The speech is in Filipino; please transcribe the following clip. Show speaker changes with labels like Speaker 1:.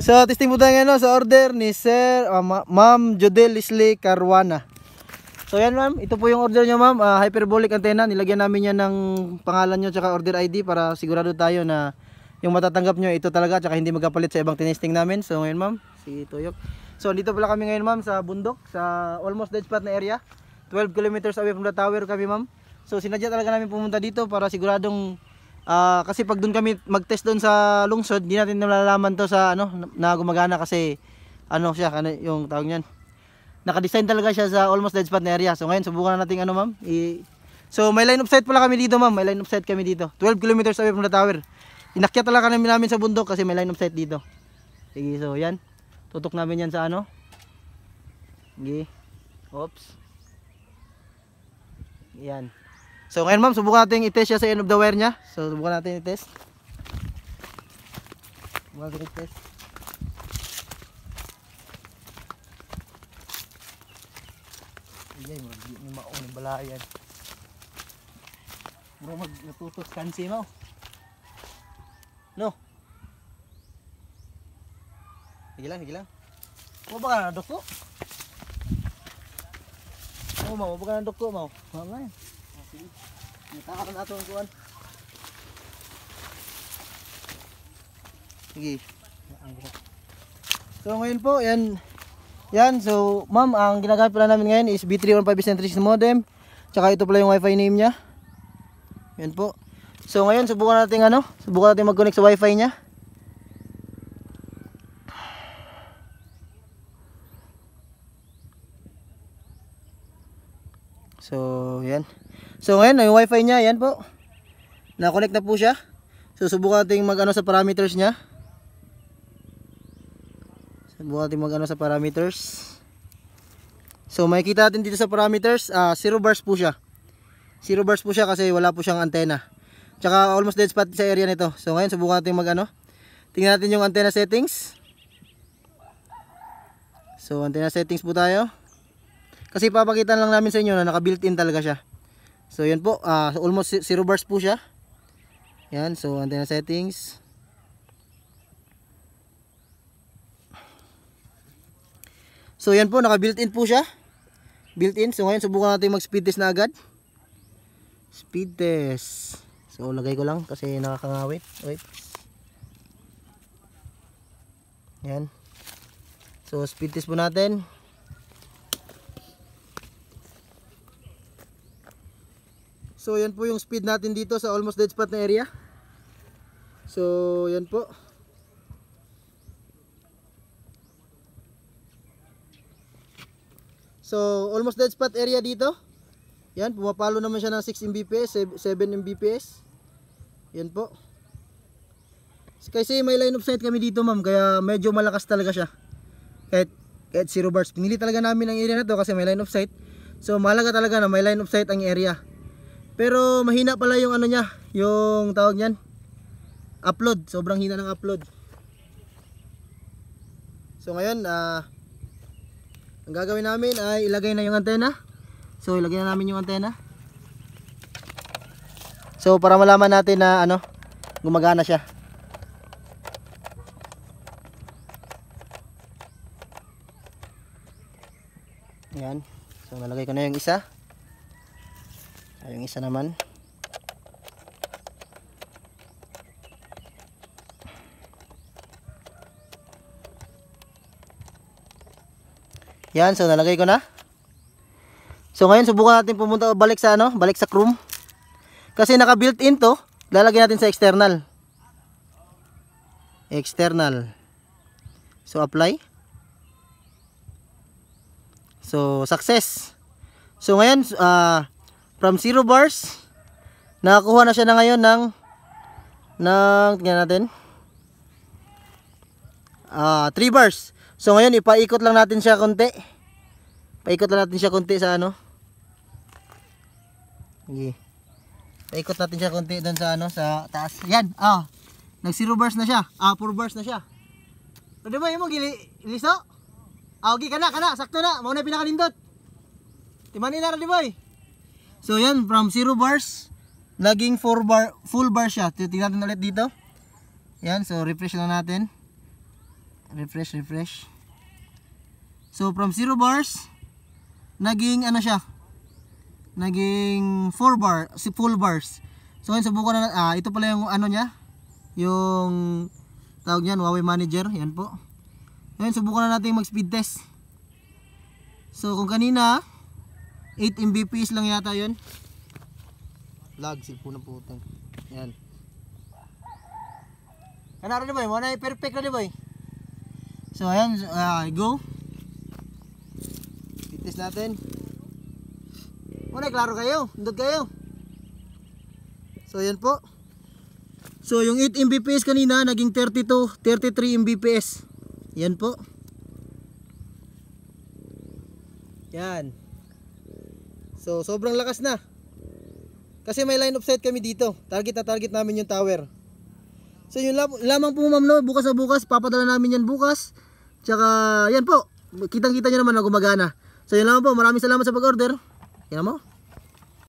Speaker 1: So, testing po tayo ngayon sa order ni Sir, uh, Ma'am Ma Jodel Isley Carwana. So, yan ma'am. Ito po yung order nyo ma'am. Uh, hyperbolic antenna. Nilagyan namin yan ng pangalan nyo tsaka order ID para sigurado tayo na yung matatanggap nyo ito talaga at hindi magkapalit sa ibang tinesting namin. So, ngayon ma'am, si Tuyok. So, dito pala kami ngayon ma'am sa bundok, sa almost dead spot na area. 12 kilometers away from the tower kami ma'am. So, sinadya talaga namin pumunta dito para siguradong Uh, kasi pag doon kami mag-test doon sa lungsod, hindi natin nalalaman to sa ano na gumagana kasi ano siya ano yung tawag niyan. Naka-design talaga siya sa almost dead spot na area. So ngayon subukan na natin ano ma'am. I so may line of sight pala kami dito ma'am. May line of sight kami dito. 12 kilometers away from the tower. Inakyat talaga namin namin sa bundok kasi may line of sight dito. Sige, so yan. Tutok namin yan sa ano. Sige. Oops. Yan. So ngayon ma'am, subukan natin i-test siya sa end of the wire niya. So subukan natin i-test. Subukan natin i-test. Iyay, mag-di ni maong balayan. Bro, mag-natutos kansi mo. No? Sige lang, sige lang. Huwag ba ka na doko? Oo, oh, ma. Huwag ka na doko, mo? Huwag ka na. Sige. Nakakata na ito ang kuhan. Sige. So ngayon po, yan. Yan, so ma'am, ang ginagamit pala namin ngayon is B31556 315 modem. Tsaka ito pala yung wifi name niya. Yan po. So ngayon, subukan natin ano, subukan natin mag-connect sa wifi niya. So, yan. So ngayon, yung wifi niya, yan po. Na-connect na po siya. So subukan natin mag-ano sa parameters niya. Subukan natin mag-ano sa parameters. So makikita natin dito sa parameters, uh, ah, 0 bars po siya. 0 bars po siya kasi wala po siyang antena. Tsaka almost dead spot sa area nito. So ngayon, subukan natin mag-ano. Tingnan natin yung antenna settings. So antenna settings po tayo. Kasi papakitan lang namin sa inyo na naka-built-in talaga siya. So yan po, uh, so almost 0 bars po siya. Yan, so antenna settings. So yan po, naka-built-in po siya. Built-in. So ngayon subukan natin mag-speed test na agad. Speed test. So lagay ko lang kasi nakakangawit. Wait. Yan. So speed test po natin. So yan po yung speed natin dito sa almost dead spot na area. So yan po. So almost dead spot area dito. Yan, pumapalo naman siya ng 6 Mbps, 7 Mbps. Yan po. Kasi may line of sight kami dito ma'am, kaya medyo malakas talaga siya. Kahit, kahit 0 bars. Pinili talaga namin ang area na to kasi may line of sight. So mahalaga talaga na may line of sight ang area. Pero mahina pala yung ano niya, yung tawag niyan. Upload, sobrang hina ng upload. So ngayon, ah uh, ang gagawin namin ay ilagay na yung antena. So ilagay na namin yung antena. So para malaman natin na ano, gumagana siya. Yan. So nalagay ko na yung isa. Ay, yung isa naman. Yan, so nalagay ko na. So ngayon subukan natin pumunta balik sa ano, balik sa chrome. Kasi naka-built in to, lalagyan natin sa external. External. So apply. So success. So ngayon uh, from 0 bars nakakuha na siya na ngayon ng ng tingnan natin ah uh, 3 bars so ngayon ipaikot lang natin siya konti paikot lang natin siya konti sa ano okay. paikot natin siya konti dun sa ano sa taas yan ah oh, nag 0 bars na siya ah 4 bars na siya pwede ba yung mag iliso ah okay kana kana sakto na mauna pinakalindot timanin na rin boy So yan, from 0 bars, naging 4 bar, full bar siya. Tingnan natin ulit dito. Yan, so refresh lang natin. Refresh, refresh. So from 0 bars, naging ano siya? Naging 4 bar, si full bars. So ngayon subukan na, ah, ito pala yung ano niya, yung tawag niyan, Huawei Manager, yan po. Ngayon subukan na natin mag-speed test. So kung kanina, 8 Mbps lang yata yun lag silpo na po putang yan kanaro na boy mo na perfect na di boy so ayan uh, go itis natin muna klaro kayo undod kayo so ayan po so yung 8 Mbps kanina naging 32 33 Mbps yan po yan So sobrang lakas na. Kasi may line of sight kami dito. Target na target namin yung tower. So yun lam lamang po ma'am no, bukas na bukas, papadala namin yan bukas. Tsaka yan po, kitang kita nyo naman na gumagana. So yun lamang po, maraming salamat sa pag-order. Yan mo.